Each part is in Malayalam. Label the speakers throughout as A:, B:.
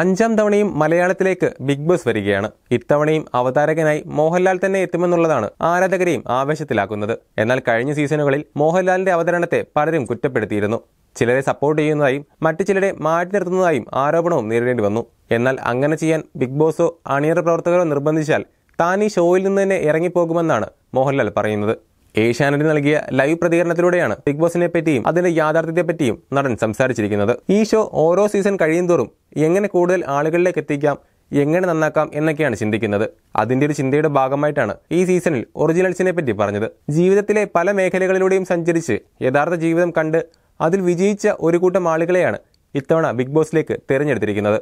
A: അഞ്ചാം തവണയും മലയാളത്തിലേക്ക് ബിഗ് ബോസ് വരികയാണ് ഇത്തവണയും അവതാരകനായി മോഹൻലാൽ തന്നെ എത്തുമെന്നുള്ളതാണ് ആരാധകരെയും ആവേശത്തിലാക്കുന്നത് എന്നാൽ കഴിഞ്ഞ സീസണുകളിൽ മോഹൻലാലിന്റെ അവതരണത്തെ പലരും കുറ്റപ്പെടുത്തിയിരുന്നു ചിലരെ സപ്പോർട്ട് ചെയ്യുന്നതായും മറ്റു ചിലരെ മാറ്റി നിർത്തുന്നതായും ആരോപണവും നേരിടേണ്ടി വന്നു എന്നാൽ അങ്ങനെ ചെയ്യാൻ ബിഗ് ബോസോ അണിയറ പ്രവർത്തകരോ നിർബന്ധിച്ചാൽ താൻ ഈ ഷോയിൽ നിന്ന് തന്നെ ഇറങ്ങിപ്പോകുമെന്നാണ് മോഹൻലാൽ പറയുന്നത് ഏഷ്യാനെറ്റ് നൽകിയ ലൈവ് പ്രതികരണത്തിലൂടെയാണ് ബിഗ് ബോസിനെ പറ്റിയും അതിന്റെ പറ്റിയും നടൻ സംസാരിച്ചിരിക്കുന്നത് ഈ ഷോ ഓരോ സീസൺ കഴിയുന്തോറും എങ്ങനെ കൂടുതൽ ആളുകളിലേക്ക് എത്തിക്കാം എങ്ങനെ നന്നാക്കാം എന്നൊക്കെയാണ് ചിന്തിക്കുന്നത് അതിന്റെ ഒരു ചിന്തയുടെ ഭാഗമായിട്ടാണ് ഈ സീസണിൽ ഒറിജിനൽസിനെ പറ്റി പറഞ്ഞത് ജീവിതത്തിലെ പല മേഖലകളിലൂടെയും സഞ്ചരിച്ച് യഥാർത്ഥ ജീവിതം കണ്ട് അതിൽ വിജയിച്ച ഒരു കൂട്ടം ആളുകളെയാണ് ഇത്തവണ ബിഗ് ബോസിലേക്ക് തിരഞ്ഞെടുത്തിരിക്കുന്നത്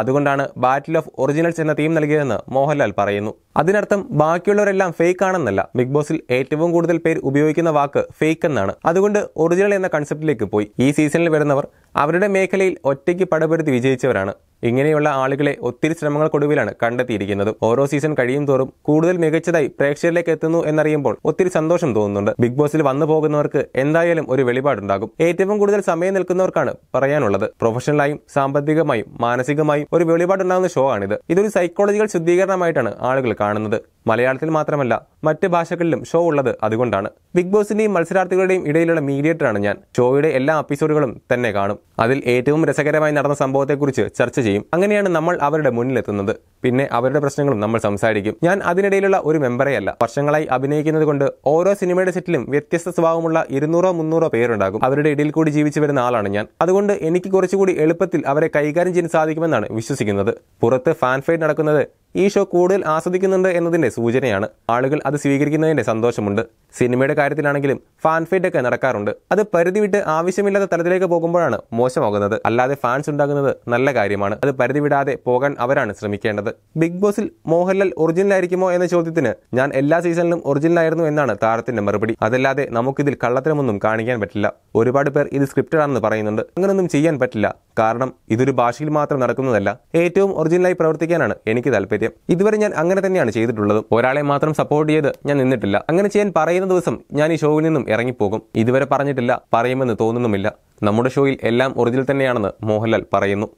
A: അതുകൊണ്ടാണ് ബാറ്റിൽ ഓഫ് ഒറിജിനൽസ് എന്ന തീം നൽകിയതെന്ന് മോഹൻലാൽ പറയുന്നു അതിനർത്ഥം ബാക്കിയുള്ളവരെല്ലാം ഫേക്ക് ആണെന്നല്ല ബിഗ് ബോസിൽ ഏറ്റവും കൂടുതൽ പേര് ഉപയോഗിക്കുന്ന വാക്ക് ഫേക്ക് എന്നാണ് അതുകൊണ്ട് ഒറിജിനൽ എന്ന കൺസെപ്റ്റിലേക്ക് പോയി ഈ സീസണിൽ വരുന്നവർ അവരുടെ മേഖലയിൽ ഒറ്റയ്ക്ക് പടപെടുത്തി വിജയിച്ചവരാണ് ഇങ്ങനെയുള്ള ആളുകളെ ഒത്തിരി ശ്രമങ്ങൾക്കൊടുവിലാണ് കണ്ടെത്തിയിരിക്കുന്നത് ഓരോ സീസൺ കഴിയും തോറും കൂടുതൽ മികച്ചതായി പ്രേക്ഷകരിലേക്ക് എത്തുന്നു എന്നറിയുമ്പോൾ ഒത്തിരി സന്തോഷം തോന്നുന്നുണ്ട് ബിഗ് ബോസിൽ വന്നു പോകുന്നവർക്ക് എന്തായാലും ഒരു വെളിപാടുണ്ടാകും ഏറ്റവും കൂടുതൽ സമയം നിൽക്കുന്നവർക്കാണ് പറയാനുള്ളത് പ്രൊഫഷണലായും സാമ്പത്തികമായും മാനസികമായും ഒരു വെളിപാടുണ്ടാകുന്ന ഷോ ആണിത് ഇതൊരു സൈക്കോളജിക്കൽ ശുദ്ധീകരണമായിട്ടാണ് ആളുകൾ കാണുന്നത് മലയാളത്തിൽ മാത്രമല്ല മറ്റ് ഭാഷകളിലും ഷോ ഉള്ളത് അതുകൊണ്ടാണ് ബിഗ് ബോസിന്റെയും മത്സരാർത്ഥികളുടെയും ഇടയിലുള്ള മീഡിയേറ്ററാണ് ഞാൻ ഷോയുടെ എല്ലാ എപ്പിസോഡുകളും തന്നെ കാണും അതിൽ ഏറ്റവും രസകരമായി നടന്ന സംഭവത്തെക്കുറിച്ച് ചർച്ച ചെയ്യും ചെയ്യും അങ്ങനെയാണ് നമ്മൾ അവരുടെ മുന്നിലെത്തുന്നത് പിന്നെ അവരുടെ പ്രശ്നങ്ങളും നമ്മൾ സംസാരിക്കും ഞാൻ അതിനിടയിലുള്ള ഒരു മെമ്പറേ അല്ല വർഷങ്ങളായി അഭിനയിക്കുന്നത് കൊണ്ട് ഓരോ സിനിമയുടെ സെറ്റിലും വ്യത്യസ്ത സ്വഭാവമുള്ള ഇരുന്നൂറോ മുന്നൂറോ പേരുണ്ടാകും അവരുടെ ഇടയിൽ കൂടി ജീവിച്ചു വരുന്ന ആളാണ് ഞാൻ അതുകൊണ്ട് എനിക്ക് കുറച്ചുകൂടി എളുപ്പത്തിൽ അവരെ കൈകാര്യം ചെയ്യാൻ സാധിക്കുമെന്നാണ് വിശ്വസിക്കുന്നത് പുറത്ത് ഫാൻ ഫൈറ്റ് നടക്കുന്നത് ഈ ഷോ കൂടുതൽ ആസ്വദിക്കുന്നുണ്ട് എന്നതിന്റെ സൂചനയാണ് ആളുകൾ അത് സ്വീകരിക്കുന്നതിന്റെ സന്തോഷമുണ്ട് സിനിമയുടെ കാര്യത്തിലാണെങ്കിലും ഫാൻ ഫൈറ്റ് ഒക്കെ നടക്കാറുണ്ട് അത് പരിധി വിട്ട് ആവശ്യമില്ലാത്ത തലത്തിലേക്ക് പോകുമ്പോഴാണ് മോശമാകുന്നത് അല്ലാതെ ഫാൻസ് ഉണ്ടാകുന്നത് നല്ല കാര്യമാണ് അത് പരിധി വിടാതെ പോകാൻ അവരാണ് ശ്രമിക്കേണ്ടത് ബിഗ് ബോസിൽ മോഹൻലാൽ ഒറിജിനൽ ആയിരിക്കുമോ എന്ന ചോദ്യത്തിന് ഞാൻ എല്ലാ സീസണിലും ഒറിജിനൽ ആയിരുന്നു എന്നാണ് താരത്തിന്റെ മറുപടി അതല്ലാതെ നമുക്കിതിൽ കള്ളത്തരമൊന്നും കാണിക്കാൻ പറ്റില്ല ഒരുപാട് പേർ ഇത് സ്ക്രിപ്റ്റഡ് ആണെന്ന് പറയുന്നുണ്ട് അങ്ങനൊന്നും ചെയ്യാൻ പറ്റില്ല കാരണം ഇതൊരു ഭാഷയിൽ മാത്രം നടക്കുന്നതല്ല ഏറ്റവും ഒറിജിനലായി പ്രവർത്തിക്കാനാണ് എനിക്ക് താല്പര്യം ഇതുവരെ ഞാൻ അങ്ങനെ തന്നെയാണ് ചെയ്തിട്ടുള്ളത് ഒരാളെ മാത്രം സപ്പോർട്ട് ചെയ്ത് ഞാൻ നിന്നിട്ടില്ല അങ്ങനെ ചെയ്യാൻ പറയുന്ന ദിവസം ഞാൻ ഈ ഷോയിൽ നിന്നും ഇറങ്ങിപ്പോകും ഇതുവരെ പറഞ്ഞിട്ടില്ല പറയുമെന്ന് തോന്നുന്നുമില്ല നമ്മുടെ ഷോയിൽ എല്ലാം ഒറിജിനൽ തന്നെയാണെന്ന് മോഹൻലാൽ പറയുന്നു